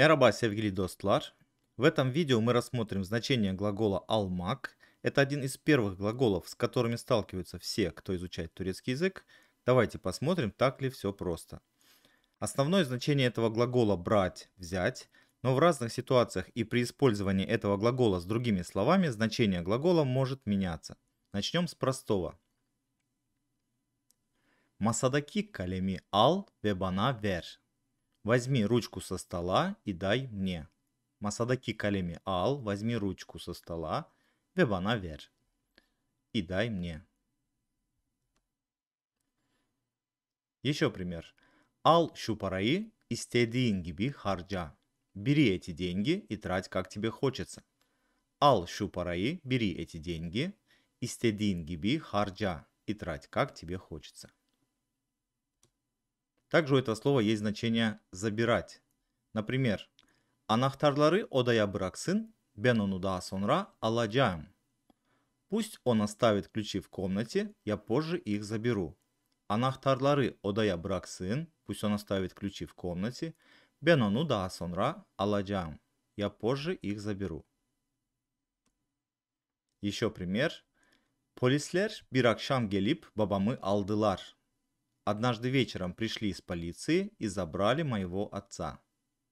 Merhaba sevgili Достлар. В этом видео мы рассмотрим значение глагола «алмак». Это один из первых глаголов, с которыми сталкиваются все, кто изучает турецкий язык. Давайте посмотрим, так ли все просто. Основное значение этого глагола «брать», «взять», но в разных ситуациях и при использовании этого глагола с другими словами значение глагола может меняться. Начнем с простого. Масадаки калеми ал ve bana ver. Возьми ручку со стола и дай мне. Масадaki калеми ал, возьми ручку со стола вебана вер. И дай мне. Еще пример. Ал şu parayı istediğin gibi Бери эти деньги и трать как тебе хочется. Ал şu бери эти деньги, istediğin gibi harca и трать как тебе хочется. Также у этого слова есть значение «забирать». Например, «Анахтарлары одая быраксын, бен onu daha sonra alacağım». Пусть он оставит ключи в комнате, я позже их заберу. Анахтарлары одая брак сын, пусть он оставит ключи в комнате, бенону да сонра sonra Я позже их заберу. Еще пример. Polisler bir akşam gelip babamı aldılar. Однажды вечером пришли из полиции и забрали моего отца.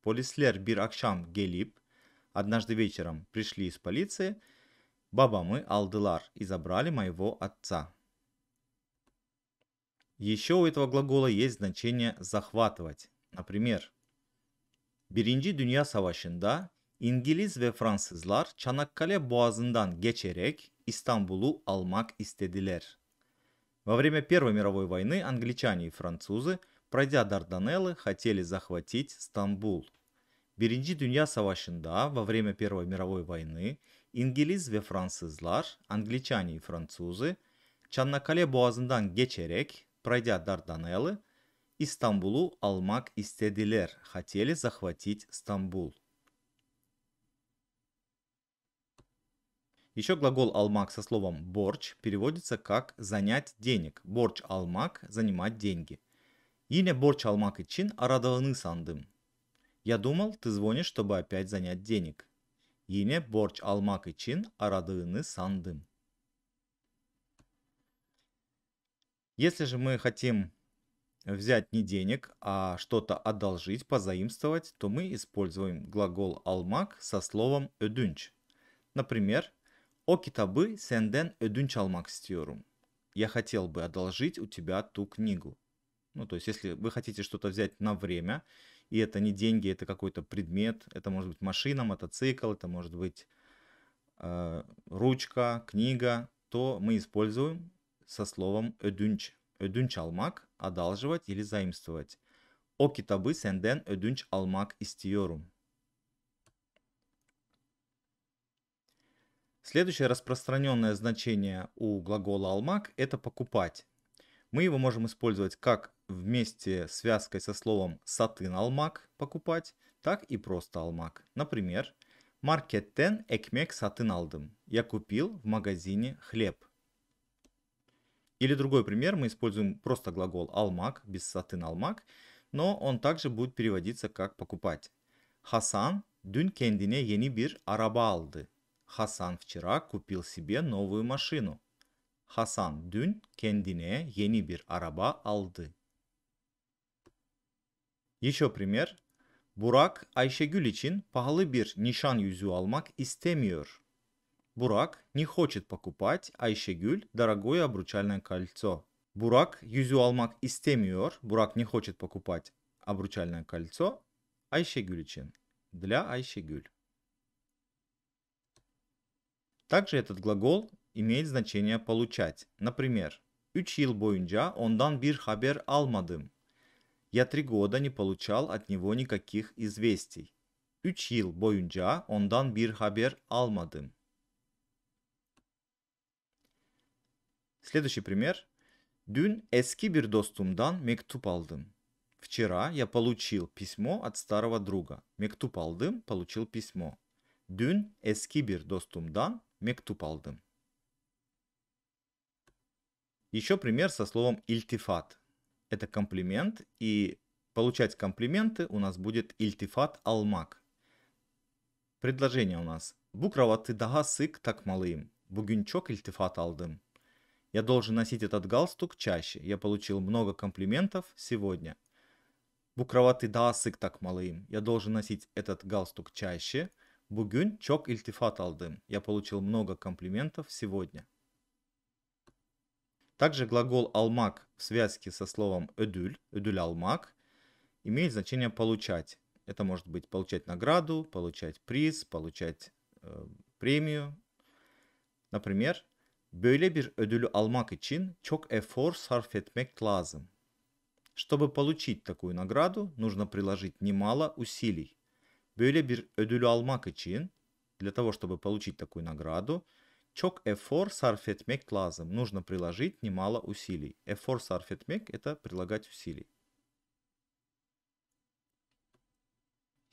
Полислер бир акшам гелип. Однажды вечером пришли из полиции бабамы алдылар и забрали моего отца. Еще у этого глагола есть значение захватывать. Например, Birinci Dünya Savaşı'nda İngiliz ve Fransızlar Çanakkale Boğazı'ndan geçerek Истанбулу almak istediler. Во время Первой мировой войны англичане и французы, пройдя Дарданеллы, хотели захватить Стамбул. Биринчи Дюня Савашинда во время Первой мировой войны, Ингелиз Ве Fransızlar, англичане и французы, Чаннакале Boğazı'ndan Гечерек, пройдя Дарданеллы, İstanbul'u almak istediler, хотели захватить Стамбул. Еще глагол алмак со словом борч переводится как занять денег. Борч алмак – занимать деньги. борч алмак almak için aradığını сандым. Я думал, ты звонишь, чтобы опять занять денег. борч алмак almak için aradığını сандым. Если же мы хотим взять не денег, а что-то одолжить, позаимствовать, то мы используем глагол «алмак» со словом «ödünç». Например, о китабы сенден ödünç almak istiyorum. Я хотел бы одолжить у тебя ту книгу. Ну, то есть, если вы хотите что-то взять на время, и это не деньги, это какой-то предмет, это может быть машина, мотоцикл, это может быть э, ручка, книга, то мы используем со словом ödünç. Ödünç almak, одалживать или заимствовать. О китабы сенден ödünç almak istiyorum. Следующее распространенное значение у глагола «алмак» — это «покупать». Мы его можем использовать как вместе с связкой со словом «сатын алмак» — «покупать», так и просто «алмак». Например, «Маркеттен экмек сатын алдым» — «я купил в магазине хлеб». Или другой пример, мы используем просто глагол «алмак» без «сатын алмак», но он также будет переводиться как «покупать». Хасан дюн кендине yeni bir araba aldı Хасан вчера купил себе новую машину. Хасан dün Кендине yeni bir araba aldı. Еще пример. Burak Ayşegül için pahalı bir nişan yüzüğü almak istemiyor. Бурак не хочет покупать Айшегюль дорогое обручальное кольцо. Бурак юзю алмак истемиор. Бурак не хочет покупать обручальное кольцо Айшегюль для Айшегюль. Также этот глагол имеет значение «получать». Например, 3 yıl boyunca ondan bir haber almadım. Я три года не получал от него никаких известий. 3 yıl boyunca ondan bir haber almadım. Следующий пример. Dün eski bir dostumdan mektup aldım. Вчера я получил письмо от старого друга. Мектуп алдым, получил письмо. Dün eski bir dostumdan mektup aldım. Еще пример со словом «ильтифат». Это комплимент, и получать комплименты у нас будет «ильтифат алмак». Предложение у нас. Букроваты дага сык так малым, Bugün ильтифат алдым. Я должен носить этот галстук чаще. Я получил много комплиментов сегодня. Букроваты kravatı сык так малым. Я должен носить этот галстук чаще. Bugün çok iltifat aldım. Я получил много комплиментов сегодня. Также глагол «алмак» в связке со словом «ödül», «ödül алмак» имеет значение «получать». Это может быть получать награду, получать приз, получать э, премию. Например, «Böyle bir ödülü almak için çok efor sarf etmek lazım». Чтобы получить такую награду, нужно приложить немало усилий. Böyle bir ödülü almak için, для того, чтобы получить такую награду, çok efor sarf etmek lazım. Нужно приложить немало усилий. Efor sarf etmek – это прилагать усилий.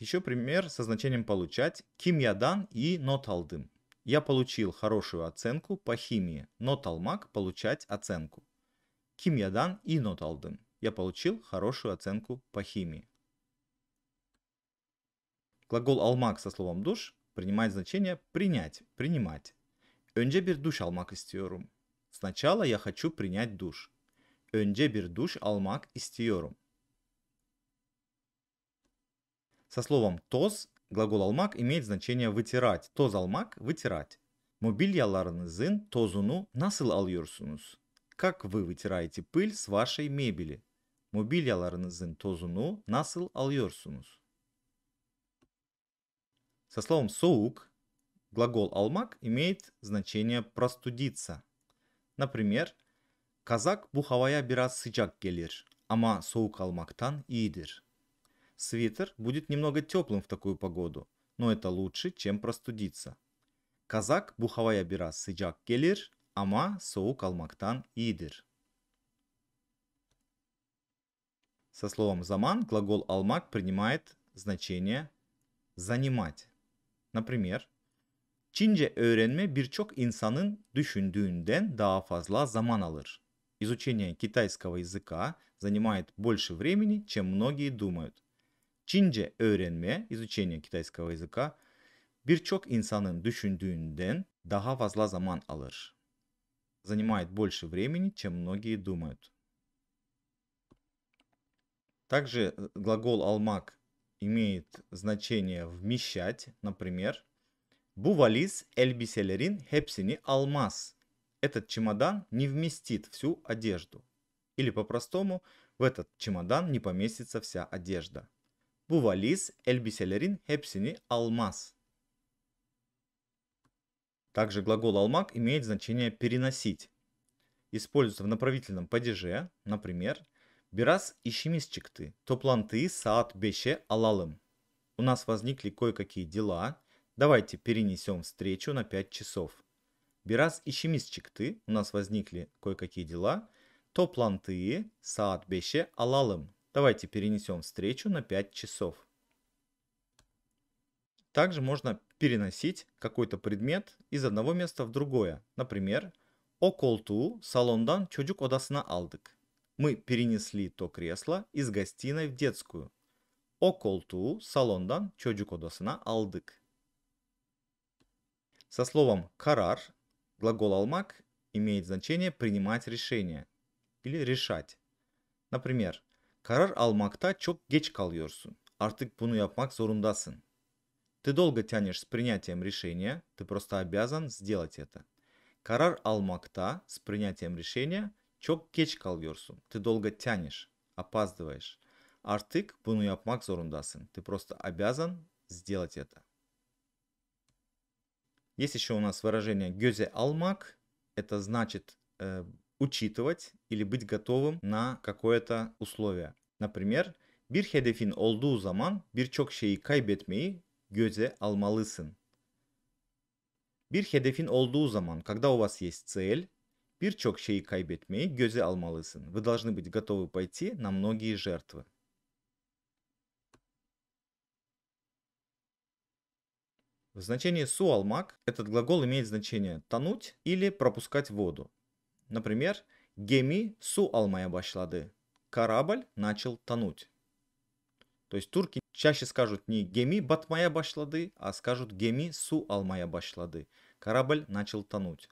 Еще пример со значением получать. Ким я дан и нот алдым. Я получил хорошую оценку по химии. Нот алмак – получать оценку. Ким я дан и нот алдым. Я получил хорошую оценку по химии. Глагол алмак со словом душ принимает значение принять, принимать. Önce bir duş almak istiyorum. Сначала я хочу принять душ. Önce bir duş almak istiyorum. Со словом тоз глагол алмак имеет значение вытирать. Тоз алмак вытирать. Mobilyalarınızın тозуну насыл alıyorsunuz? Как вы вытираете пыль с вашей мебели? Mobilyalarınızın тозуну насыл alıyorsunuz? Со словом «соук» глагол «алмак» имеет значение «простудиться». Например, казак bu havaya biraz гелир, ама ama алмактан almaktan Свитер будет немного теплым в такую погоду, но это лучше, чем простудиться. Казак bu havaya biraz гелир, ама ama алмактан almaktan Со словом «заман» глагол «алмак» принимает значение «занимать». Например, Çince öğrenme birçok insanın düşündüğünden daha fazla zaman alır. Изучение китайского языка занимает больше времени, чем многие думают. Çince öğrenme, изучение китайского языка, birçok insanın düşündüğünden daha fazla zaman alır. Занимает больше времени, чем многие думают. Также э, глагол «алмак» имеет значение вмещать, например, «Bu эльбиселерин, хепсини, алмаз. Этот чемодан не вместит всю одежду. Или по-простому, в этот чемодан не поместится вся одежда. «Bu эльбиселерин, хепсини, алмаз. Также глагол «алмак» имеет значение «переносить». Используется в направительном падеже, например, Biraz işimiz çıktı. Toplantıyı saat 5'e alalım. У нас возникли кое-какие дела. Давайте перенесем встречу на 5 часов. Biraz işimiz çıktı. У нас возникли кое-какие дела. Toplantıyı saat 5'e alalım. Давайте перенесем встречу на 5 часов. Также можно переносить какой-то предмет из одного места в другое. Например, околту салондан çocuk odasına aldık мы перенесли то кресло из гостиной в детскую. Околту салондан salondan алдык. Со словом «карар» глагол «алмак» имеет значение «принимать решение» или «решать». Например, «Karar алмакта çok геч kalıyorsun. Artık bunu yapmak зорундасын. Ты долго тянешь с принятием решения, ты просто обязан сделать это. «Карар алмакта» с принятием решения – Çok geç kalıyorsun. Ты долго тянешь. Опаздываешь. Artık bunu yapmak zorundasın. Ты просто обязан сделать это. Есть еще у нас выражение «гёзе алмак». Это значит э, учитывать или быть готовым на какое-то условие. Например, бир хедефин olduğu zaman birçok şeyi kaybetmeyi göze almalısın. Bir hedefin olduğu zaman, когда у вас есть цель, Birçok şeyi kaybetmeyi göze almalısın Вы должны быть готовы пойти на многие жертвы. В значении суалмак этот глагол имеет значение тонуть или пропускать воду. Например, геми су алмая башлады. Корабль начал тонуть. То есть турки чаще скажут не геми батмая башлады, а скажут геми су алмая башлады. Корабль начал тонуть.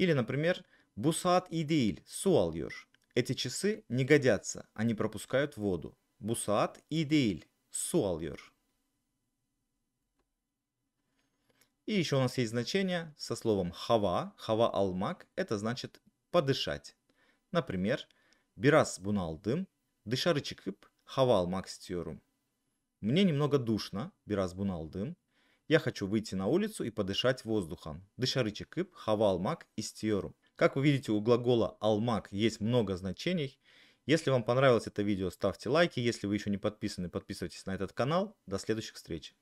Или, например, «Бусат идеиль» – «Су алıyor». Эти часы не годятся, они пропускают воду. «Бусат идеиль» – «Су alıyor». И еще у нас есть значение со словом «хава», «хава алмак» – это значит «подышать». Например, «бирас буналдым», «дышары чикып», «хава алмак стиорум». Мне немного душно, «бирас буналдым», я хочу выйти на улицу и подышать воздухом. Дышары чекып, хава алмак и стиорум. Как вы видите, у глагола алмак есть много значений. Если вам понравилось это видео, ставьте лайки. Если вы еще не подписаны, подписывайтесь на этот канал. До следующих встреч.